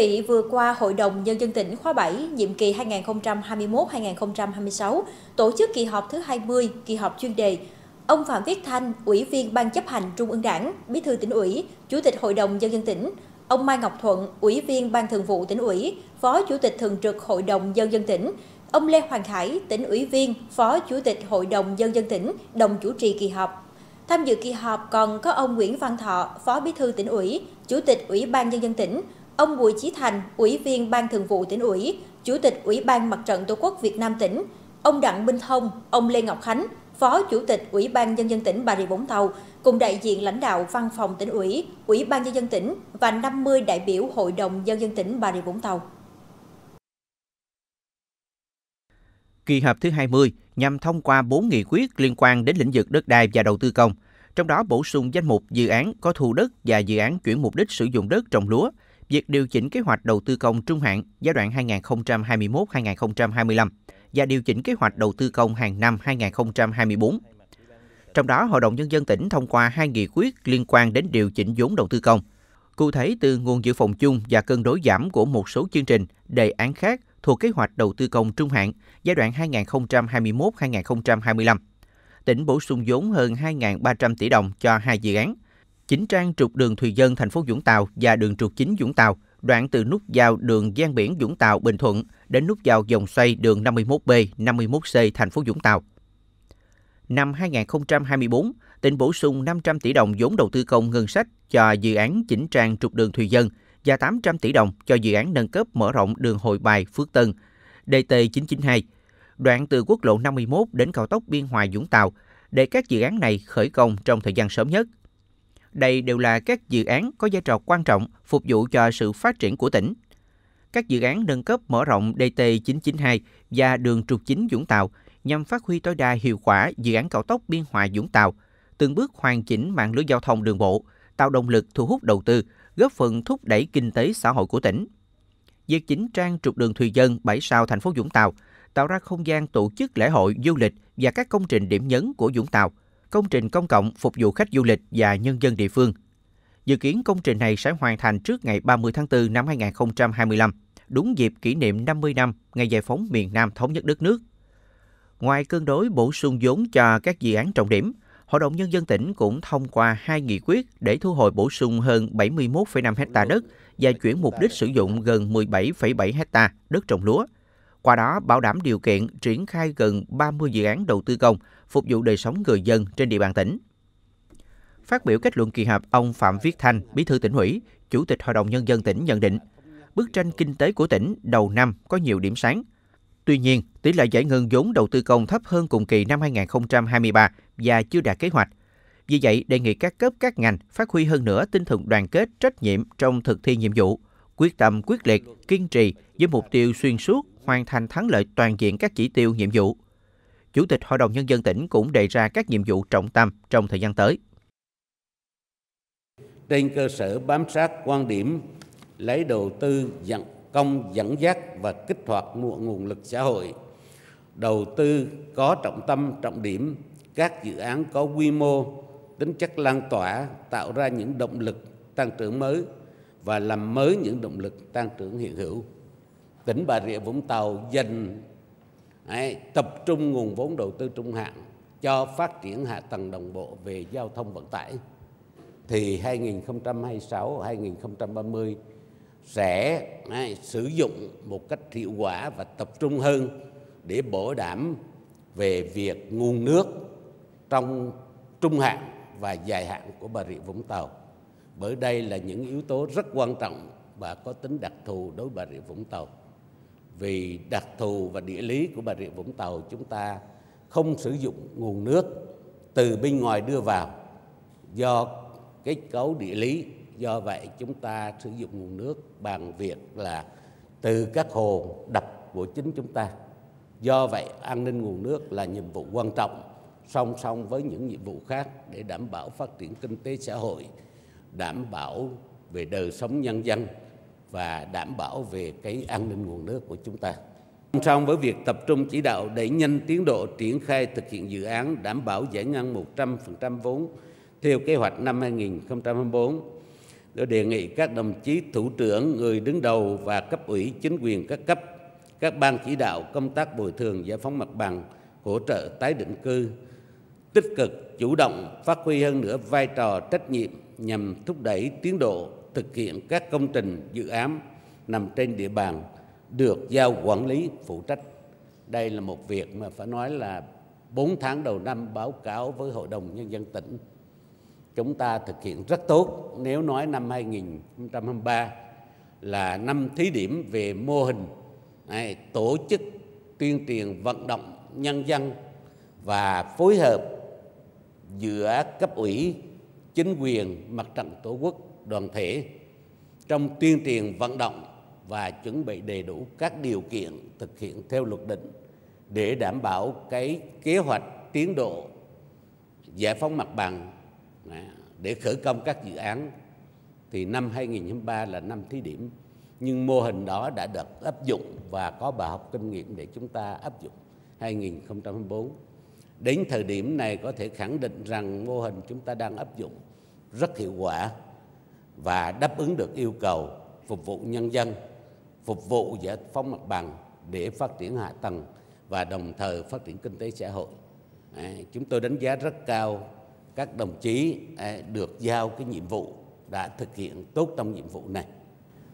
vị, vừa qua Hội đồng Nhân dân tỉnh khóa 7, nhiệm kỳ 2021-2026, tổ chức kỳ họp thứ 20, kỳ họp chuyên đề. Ông Phạm Viết Thanh, Ủy viên Ban chấp hành Trung ương Đảng, Bí thư tỉnh ủy, Chủ tịch Hội đồng Nhân dân tỉnh, ông Mai Ngọc Thuận, Ủy viên Ban thường vụ tỉnh ủy, Phó Chủ tịch Thường trực Hội đồng Nhân dân tỉnh, ông Lê Hoàng Khải, tỉnh ủy viên, Phó Chủ tịch Hội đồng Nhân dân tỉnh, đồng chủ trì kỳ họp. Tham dự kỳ họp còn có ông Nguyễn Văn Thọ, Phó Bí thư tỉnh ủy, Chủ tịch Ủy ban Nhân dân tỉnh, ông Bùi Chí Thành, Ủy viên Ban Thường vụ tỉnh ủy, Chủ tịch Ủy ban Mặt trận Tổ quốc Việt Nam tỉnh, ông Đặng Minh Thông, ông Lê Ngọc Khánh, Phó Chủ tịch Ủy ban Nhân dân tỉnh Bà Rịa Vũng Tàu, cùng đại diện lãnh đạo Văn phòng tỉnh ủy, Ủy ban Nhân dân tỉnh và 50 đại biểu Hội đồng Nhân dân tỉnh Bà Rịa Vũng Tàu. Kỳ họp thứ 20 nhằm thông qua 4 nghị quyết liên quan đến lĩnh vực đất đai và đầu tư công, trong đó bổ sung danh mục dự án có thu đất và dự án chuyển mục đích sử dụng đất trồng lúa – việc điều chỉnh kế hoạch đầu tư công trung hạn giai đoạn 2021-2025 và điều chỉnh kế hoạch đầu tư công hàng năm 2024. Trong đó, Hội đồng Nhân dân tỉnh thông qua hai nghị quyết liên quan đến điều chỉnh vốn đầu tư công. Cụ thể, từ nguồn dự phòng chung và cân đối giảm của một số chương trình, đề án khác thuộc kế hoạch đầu tư công trung hạn giai đoạn 2021-2025. Tỉnh bổ sung vốn hơn 2.300 tỷ đồng cho hai dự án – chỉnh trang trục đường Thùy Dân thành phố Dũng Tàu và đường trục chính Dũng Tàu, đoạn từ nút giao đường Giang biển Dũng Tàu Bình Thuận đến nút giao dòng xoay đường 51B, 51C thành phố Dũng Tàu. Năm 2024, tỉnh bổ sung 500 tỷ đồng vốn đầu tư công ngân sách cho dự án chỉnh trang trục đường Thùy Dân và 800 tỷ đồng cho dự án nâng cấp mở rộng đường Hội Bài Phước Tân, DT992, đoạn từ quốc lộ 51 đến cao tốc Biên Hòa Dũng Tàu, để các dự án này khởi công trong thời gian sớm nhất – đây đều là các dự án có vai trò quan trọng phục vụ cho sự phát triển của tỉnh. Các dự án nâng cấp mở rộng DT992 và đường trục chính Dũng Tàu nhằm phát huy tối đa hiệu quả dự án cao tốc Biên Hòa Dũng Tàu, từng bước hoàn chỉnh mạng lưới giao thông đường bộ, tạo động lực thu hút đầu tư, góp phần thúc đẩy kinh tế xã hội của tỉnh. Việc chỉnh trang trục đường Thùy Dân 7 sao thành phố Dũng Tàu tạo ra không gian tổ chức lễ hội, du lịch và các công trình điểm nhấn của Dũng Tàu – công trình công cộng phục vụ khách du lịch và nhân dân địa phương. Dự kiến công trình này sẽ hoàn thành trước ngày 30 tháng 4 năm 2025, đúng dịp kỷ niệm 50 năm ngày giải phóng miền Nam thống nhất đất nước. Ngoài cân đối bổ sung vốn cho các dự án trọng điểm, Hội đồng Nhân dân tỉnh cũng thông qua hai nghị quyết để thu hồi bổ sung hơn 71,5 hecta đất và chuyển mục đích sử dụng gần 17,7 hecta đất trồng lúa. Qua đó bảo đảm điều kiện triển khai gần 30 dự án đầu tư công phục vụ đời sống người dân trên địa bàn tỉnh. Phát biểu kết luận kỳ họp, ông Phạm Viết Thanh, Bí thư tỉnh ủy, Chủ tịch Hội đồng Nhân dân tỉnh nhận định, bức tranh kinh tế của tỉnh đầu năm có nhiều điểm sáng. Tuy nhiên, tỷ lệ giải ngân vốn đầu tư công thấp hơn cùng kỳ năm 2023 và chưa đạt kế hoạch. Vì vậy, đề nghị các cấp các ngành phát huy hơn nữa tinh thần đoàn kết, trách nhiệm trong thực thi nhiệm vụ, quyết tâm quyết liệt, kiên trì với mục tiêu xuyên suốt hoàn thành thắng lợi toàn diện các chỉ tiêu nhiệm vụ. Chủ tịch Hội đồng Nhân dân tỉnh cũng đề ra các nhiệm vụ trọng tâm trong thời gian tới. Trên cơ sở bám sát quan điểm lấy đầu tư dẫn công dẫn dắt và kích hoạt nguồn lực xã hội, đầu tư có trọng tâm trọng điểm, các dự án có quy mô, tính chất lan tỏa tạo ra những động lực tăng trưởng mới và làm mới những động lực tăng trưởng hiện hữu. Tỉnh Bà Rịa Vũng Tàu dành Đấy, tập trung nguồn vốn đầu tư trung hạn cho phát triển hạ tầng đồng bộ về giao thông vận tải thì 2026 2030 sẽ này, sử dụng một cách hiệu quả và tập trung hơn để bảo đảm về việc nguồn nước trong trung hạn và dài hạn của Bà Rịa Vũng Tàu. Bởi đây là những yếu tố rất quan trọng và có tính đặc thù đối với Bà Rịa Vũng Tàu vì đặc thù và địa lý của Bà Rịa Vũng Tàu chúng ta không sử dụng nguồn nước từ bên ngoài đưa vào do kết cấu địa lý do vậy chúng ta sử dụng nguồn nước bằng việc là từ các hồ đập của chính chúng ta do vậy an ninh nguồn nước là nhiệm vụ quan trọng song song với những nhiệm vụ khác để đảm bảo phát triển kinh tế xã hội đảm bảo về đời sống nhân dân và đảm bảo về cái an ninh nguồn nước của chúng ta. Song với việc tập trung chỉ đạo đẩy nhanh tiến độ triển khai thực hiện dự án đảm bảo giải ngân 100% vốn theo kế hoạch năm 2024, tôi đề nghị các đồng chí thủ trưởng, người đứng đầu và cấp ủy chính quyền các cấp, các ban chỉ đạo công tác bồi thường giải phóng mặt bằng, hỗ trợ tái định cư, tích cực chủ động phát huy hơn nữa vai trò trách nhiệm nhằm thúc đẩy tiến độ thực hiện các công trình dự án nằm trên địa bàn được giao quản lý phụ trách. Đây là một việc mà phải nói là 4 tháng đầu năm báo cáo với Hội đồng Nhân dân tỉnh. Chúng ta thực hiện rất tốt nếu nói năm 2023 là năm thí điểm về mô hình này, tổ chức tuyên truyền vận động nhân dân và phối hợp giữa cấp ủy, chính quyền, mặt trận tổ quốc đoàn thể trong tuyên truyền vận động và chuẩn bị đầy đủ các điều kiện thực hiện theo luật định để đảm bảo cái kế hoạch tiến độ giải phóng mặt bằng à, để khởi công các dự án thì năm 2023 là năm thí điểm nhưng mô hình đó đã được áp dụng và có bài học kinh nghiệm để chúng ta áp dụng 2024. Đến thời điểm này có thể khẳng định rằng mô hình chúng ta đang áp dụng rất hiệu quả và đáp ứng được yêu cầu phục vụ nhân dân, phục vụ giải phóng mặt bằng để phát triển hạ tầng và đồng thời phát triển kinh tế xã hội. chúng tôi đánh giá rất cao các đồng chí à, được giao cái nhiệm vụ đã thực hiện tốt trong nhiệm vụ này.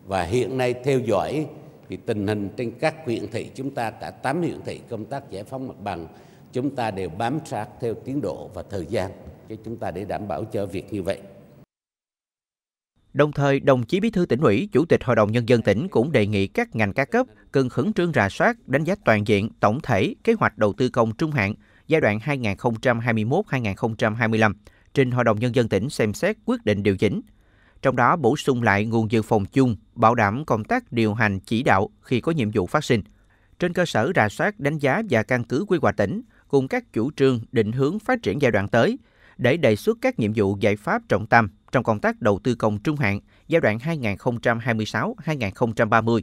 Và hiện nay theo dõi thì tình hình trên các huyện thị chúng ta cả 8 huyện thị công tác giải phóng mặt bằng chúng ta đều bám sát theo tiến độ và thời gian cho chúng ta để đảm bảo cho việc như vậy. Đồng thời, đồng chí Bí thư tỉnh ủy, Chủ tịch Hội đồng Nhân dân tỉnh cũng đề nghị các ngành các cấp cần khẩn trương rà soát, đánh giá toàn diện, tổng thể kế hoạch đầu tư công trung hạn giai đoạn 2021-2025 trình Hội đồng Nhân dân tỉnh xem xét quyết định điều chỉnh. Trong đó bổ sung lại nguồn dự phòng chung, bảo đảm công tác điều hành chỉ đạo khi có nhiệm vụ phát sinh. Trên cơ sở rà soát, đánh giá và căn cứ quy hoạch tỉnh, cùng các chủ trương định hướng phát triển giai đoạn tới – để đề xuất các nhiệm vụ giải pháp trọng tâm trong công tác đầu tư công trung hạn giai đoạn 2026-2030.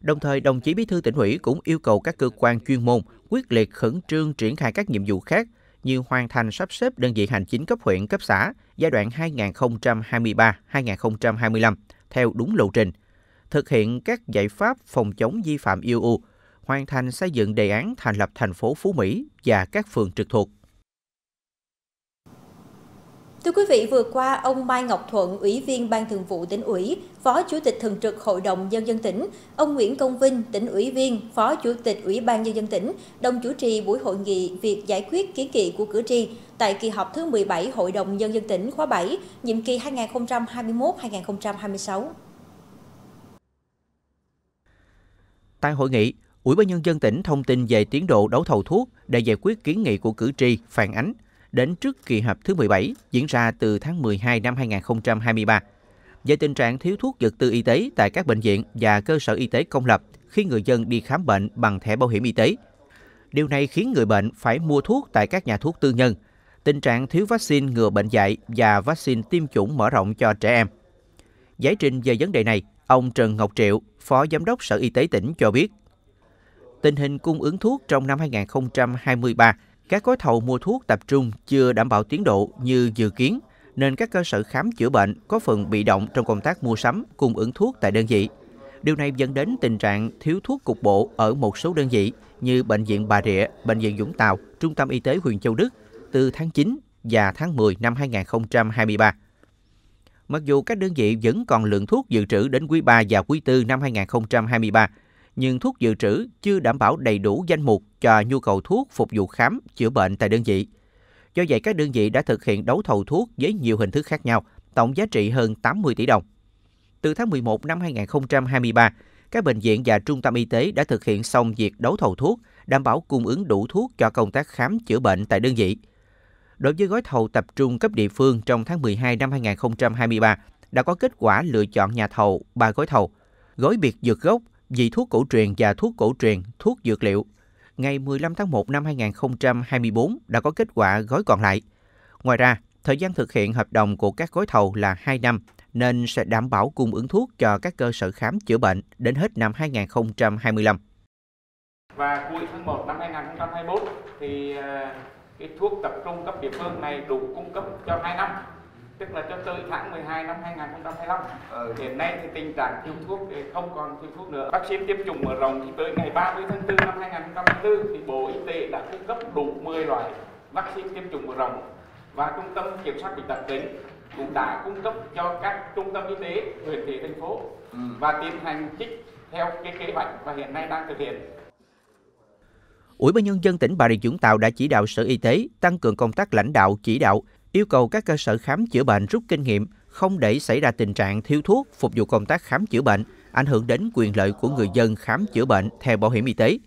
Đồng thời, đồng chí Bí thư tỉnh ủy cũng yêu cầu các cơ quan chuyên môn quyết liệt khẩn trương triển khai các nhiệm vụ khác như hoàn thành sắp xếp đơn vị hành chính cấp huyện, cấp xã giai đoạn 2023-2025 theo đúng lộ trình, thực hiện các giải pháp phòng chống vi phạm IUU, hoàn thành xây dựng đề án thành lập thành phố Phú Mỹ và các phường trực thuộc. Thưa quý vị, vừa qua, ông Mai Ngọc Thuận, Ủy viên Ban Thường vụ tỉnh ủy, Phó Chủ tịch Thường trực Hội đồng Nhân dân tỉnh, ông Nguyễn Công Vinh, tỉnh ủy viên, Phó Chủ tịch Ủy ban Nhân dân tỉnh, đồng chủ trì buổi hội nghị việc giải quyết kiến nghị của cử tri tại kỳ họp thứ 17 Hội đồng Nhân dân tỉnh khóa 7, nhiệm kỳ 2021-2026. Tại hội nghị, Ủy ban Nhân dân tỉnh thông tin về tiến độ đấu thầu thuốc để giải quyết kiến nghị của cử tri phản ánh – đến trước kỳ họp thứ 17 diễn ra từ tháng 12 năm 2023 về tình trạng thiếu thuốc vật tư y tế tại các bệnh viện và cơ sở y tế công lập khi người dân đi khám bệnh bằng thẻ bảo hiểm y tế. Điều này khiến người bệnh phải mua thuốc tại các nhà thuốc tư nhân. Tình trạng thiếu vaccine ngừa bệnh dạy và vaccine tiêm chủng mở rộng cho trẻ em. Giải trình về vấn đề này, ông Trần Ngọc Triệu, Phó Giám đốc Sở Y tế tỉnh cho biết, tình hình cung ứng thuốc trong năm 2023 các gói thầu mua thuốc tập trung chưa đảm bảo tiến độ như dự kiến, nên các cơ sở khám chữa bệnh có phần bị động trong công tác mua sắm, cung ứng thuốc tại đơn vị. Điều này dẫn đến tình trạng thiếu thuốc cục bộ ở một số đơn vị như Bệnh viện Bà Rịa, Bệnh viện dũng Tàu, Trung tâm Y tế huyện Châu Đức từ tháng 9 và tháng 10 năm 2023. Mặc dù các đơn vị vẫn còn lượng thuốc dự trữ đến quý 3 và quý 4 năm 2023, nhưng thuốc dự trữ chưa đảm bảo đầy đủ danh mục cho nhu cầu thuốc phục vụ khám, chữa bệnh tại đơn vị. Do vậy, các đơn vị đã thực hiện đấu thầu thuốc với nhiều hình thức khác nhau, tổng giá trị hơn 80 tỷ đồng. Từ tháng 11 năm 2023, các bệnh viện và trung tâm y tế đã thực hiện xong việc đấu thầu thuốc, đảm bảo cung ứng đủ thuốc cho công tác khám chữa bệnh tại đơn vị. Đối với gói thầu tập trung cấp địa phương trong tháng 12 năm 2023, đã có kết quả lựa chọn nhà thầu 3 gói thầu. Gói biệt dược gốc vị thuốc cổ truyền và thuốc cổ truyền, thuốc dược liệu, ngày 15 tháng 1 năm 2024 đã có kết quả gói còn lại. Ngoài ra, thời gian thực hiện hợp đồng của các gói thầu là 2 năm nên sẽ đảm bảo cung ứng thuốc cho các cơ sở khám chữa bệnh đến hết năm 2025. Và cuối tháng 1 năm 2024 thì ờ, cái thuốc tập trung cấp địa phương này đủ cung cấp cho 2 năm tức là cho tới tháng 12 năm 2025 ừ. Ờ, hiện nay thì tình trạng thiếu thuốc thì không còn thiếu thuốc nữa vaccine tiêm chủng mở rộng thì tới ngày 30 tháng 4 năm 2024 thì Bộ Y tế đã cung cấp đủ 10 loại vaccine tiêm chủng mở rộng và trung tâm kiểm soát bệnh tật tỉnh cũng đã cung cấp cho các trung tâm y tế huyện thị thành phố ừ. và tiến hành trích theo cái kế hoạch và hiện nay đang thực hiện Ủy ban nhân dân tỉnh Bà Rịa Vũng Tàu đã chỉ đạo Sở Y tế tăng cường công tác lãnh đạo chỉ đạo yêu cầu các cơ sở khám chữa bệnh rút kinh nghiệm không để xảy ra tình trạng thiếu thuốc phục vụ công tác khám chữa bệnh, ảnh hưởng đến quyền lợi của người dân khám chữa bệnh theo bảo hiểm y tế.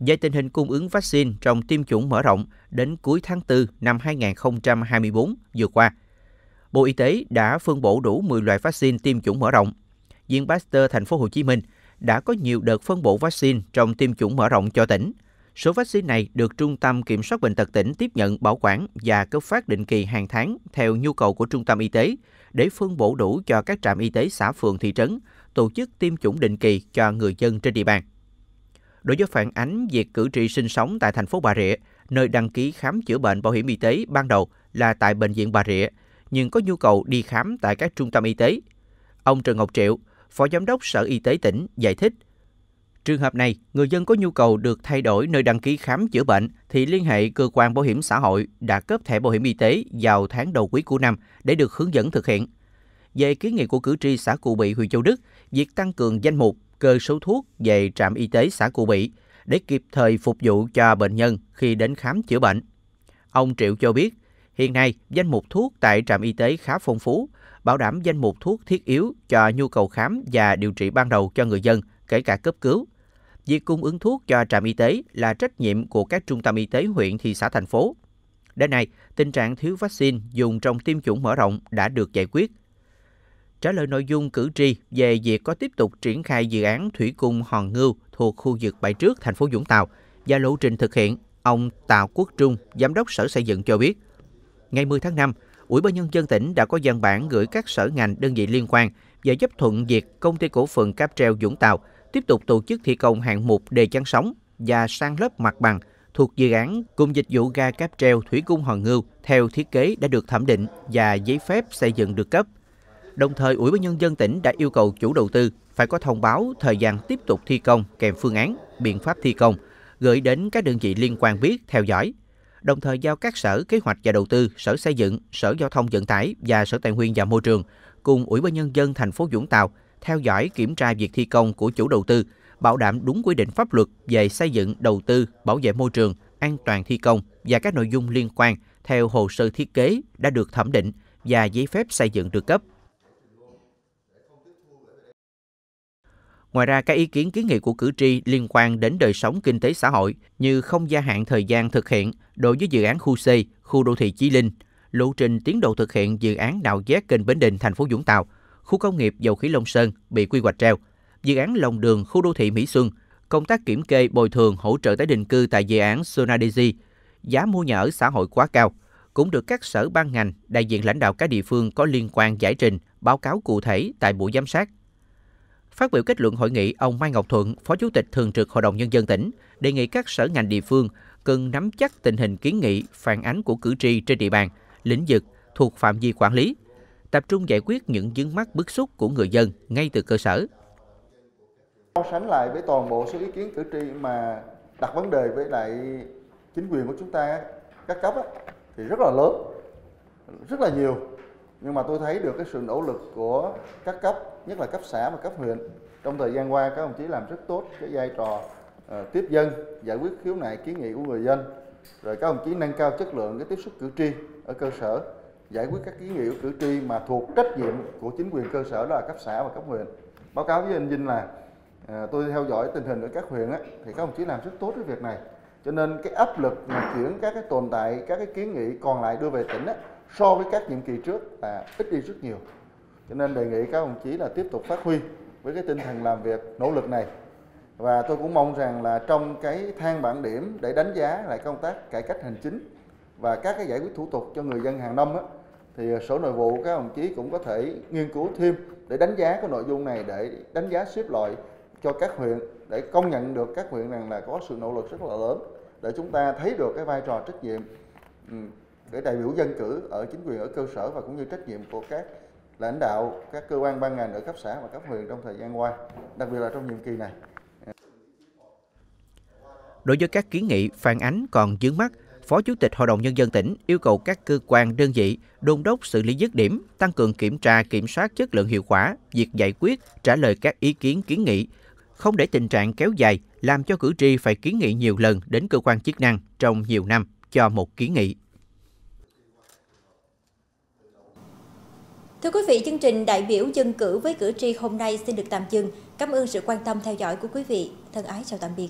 Về tình hình cung ứng vaccine trong tiêm chủng mở rộng đến cuối tháng 4 năm 2024 vừa qua, Bộ Y tế đã phân bổ đủ 10 loại vaccine tiêm chủng mở rộng. Viện Pasteur Thành phố Hồ Chí Minh đã có nhiều đợt phân bổ vaccine trong tiêm chủng mở rộng cho tỉnh – Số vaccine này được Trung tâm Kiểm soát Bệnh tật tỉnh tiếp nhận bảo quản và cấp phát định kỳ hàng tháng theo nhu cầu của Trung tâm Y tế để phân bổ đủ cho các trạm y tế xã phường thị trấn, tổ chức tiêm chủng định kỳ cho người dân trên địa bàn. Đối với phản ánh việc cử tri sinh sống tại thành phố Bà Rịa, nơi đăng ký khám chữa bệnh bảo hiểm y tế ban đầu là tại Bệnh viện Bà Rịa, nhưng có nhu cầu đi khám tại các trung tâm y tế. Ông Trần Ngọc Triệu, Phó Giám đốc Sở Y tế tỉnh giải thích Trường hợp này, người dân có nhu cầu được thay đổi nơi đăng ký khám chữa bệnh thì liên hệ cơ quan bảo hiểm xã hội đã cấp thẻ bảo hiểm y tế vào tháng đầu quý của năm để được hướng dẫn thực hiện. Về kiến nghị của cử tri xã Cụ Bị, huyện Châu Đức, việc tăng cường danh mục cơ số thuốc về trạm y tế xã Cụ Bị để kịp thời phục vụ cho bệnh nhân khi đến khám chữa bệnh. Ông Triệu cho biết, hiện nay danh mục thuốc tại trạm y tế khá phong phú, bảo đảm danh mục thuốc thiết yếu cho nhu cầu khám và điều trị ban đầu cho người dân, kể cả cấp cứu việc cung ứng thuốc cho trạm y tế là trách nhiệm của các trung tâm y tế huyện, thị xã, thành phố. Đến nay, tình trạng thiếu vaccine dùng trong tiêm chủng mở rộng đã được giải quyết. Trả lời nội dung cử tri về việc có tiếp tục triển khai dự án thủy cung Hòn Ngưu thuộc khu vực Bãi Trước, thành phố Vũng Tàu và lộ trình thực hiện, ông Tào Quốc Trung, Giám đốc Sở Xây dựng cho biết, ngày 10 tháng 5, Ủy ban Nhân dân tỉnh đã có văn bản gửi các sở ngành đơn vị liên quan và chấp thuận việc công ty cổ phần cáp treo Vũng Tàu – tiếp tục tổ chức thi công hạng mục đề chắn sóng và san lớp mặt bằng thuộc dự án cùng dịch vụ ga cáp treo Thủy Cung hoàng Ngưu theo thiết kế đã được thẩm định và giấy phép xây dựng được cấp. Đồng thời, Ủy ban Nhân dân tỉnh đã yêu cầu chủ đầu tư phải có thông báo thời gian tiếp tục thi công kèm phương án, biện pháp thi công, gửi đến các đơn vị liên quan biết, theo dõi. Đồng thời giao các sở kế hoạch và đầu tư, sở xây dựng, sở giao thông vận tải và sở tài nguyên và môi trường cùng Ủy ban Nhân dân thành phố Vũng Tàu – theo dõi kiểm tra việc thi công của chủ đầu tư, bảo đảm đúng quy định pháp luật về xây dựng, đầu tư, bảo vệ môi trường, an toàn thi công và các nội dung liên quan theo hồ sơ thiết kế đã được thẩm định và giấy phép xây dựng được cấp. Ngoài ra, các ý kiến kiến nghị của cử tri liên quan đến đời sống kinh tế xã hội như không gia hạn thời gian thực hiện đối với dự án khu C, khu đô thị Chí Linh, lộ trình tiến độ thực hiện dự án đào giác kênh Bến Đình, thành phố Vũng Tàu, khu công nghiệp dầu khí Long Sơn bị quy hoạch treo. Dự án lòng đường khu đô thị Mỹ Xuân, công tác kiểm kê bồi thường hỗ trợ tái định cư tại dự án Sonadesi, giá mua nhà ở xã hội quá cao, cũng được các sở ban ngành, đại diện lãnh đạo các địa phương có liên quan giải trình, báo cáo cụ thể tại buổi giám sát. Phát biểu kết luận hội nghị, ông Mai Ngọc Thuận, Phó Chủ tịch Thường trực Hội đồng Nhân dân tỉnh, đề nghị các sở ngành địa phương cần nắm chắc tình hình kiến nghị, phản ánh của cử tri trên địa bàn, lĩnh vực thuộc phạm vi quản lý, tập trung giải quyết những vướng mắc bức xúc của người dân ngay từ cơ sở. So sánh lại với toàn bộ số ý kiến cử tri mà đặt vấn đề với lại chính quyền của chúng ta các cấp ấy, thì rất là lớn, rất là nhiều. Nhưng mà tôi thấy được cái sự nỗ lực của các cấp, nhất là cấp xã và cấp huyện trong thời gian qua các đồng chí làm rất tốt cái vai trò uh, tiếp dân, giải quyết khiếu nại kiến nghị của người dân rồi các đồng chí nâng cao chất lượng cái tiếp xúc cử tri ở cơ sở giải quyết các kiến nghị của cử tri mà thuộc trách nhiệm của chính quyền cơ sở là cấp xã và cấp huyện báo cáo với anh Vinh là à, tôi theo dõi tình hình ở các huyện á, thì các đồng chí làm rất tốt cái việc này cho nên cái áp lực mà chuyển các cái tồn tại các cái kiến nghị còn lại đưa về tỉnh á, so với các nhiệm kỳ trước là ít đi rất nhiều cho nên đề nghị các đồng chí là tiếp tục phát huy với cái tinh thần làm việc nỗ lực này và tôi cũng mong rằng là trong cái thang bảng điểm để đánh giá lại công tác cải cách hành chính và các cái giải quyết thủ tục cho người dân hàng năm á, thì sở nội vụ các đồng chí cũng có thể nghiên cứu thêm để đánh giá cái nội dung này để đánh giá xếp loại cho các huyện để công nhận được các huyện rằng là có sự nỗ lực rất là lớn để chúng ta thấy được cái vai trò trách nhiệm để đại biểu dân cử ở chính quyền ở cơ sở và cũng như trách nhiệm của các lãnh đạo các cơ quan ban ngành ở cấp xã và cấp huyện trong thời gian qua, đặc biệt là trong nhiệm kỳ này. Đối với các kiến nghị phản ánh còn dướng mắt, Phó Chủ tịch Hội đồng Nhân dân tỉnh yêu cầu các cơ quan, đơn vị đôn đốc xử lý dứt điểm, tăng cường kiểm tra, kiểm soát chất lượng hiệu quả, việc giải quyết, trả lời các ý kiến kiến nghị, không để tình trạng kéo dài làm cho cử tri phải kiến nghị nhiều lần đến cơ quan chức năng trong nhiều năm cho một kiến nghị. Thưa quý vị, chương trình đại biểu dân cử với cử tri hôm nay xin được tạm dừng. Cảm ơn sự quan tâm theo dõi của quý vị. Thân ái chào tạm biệt.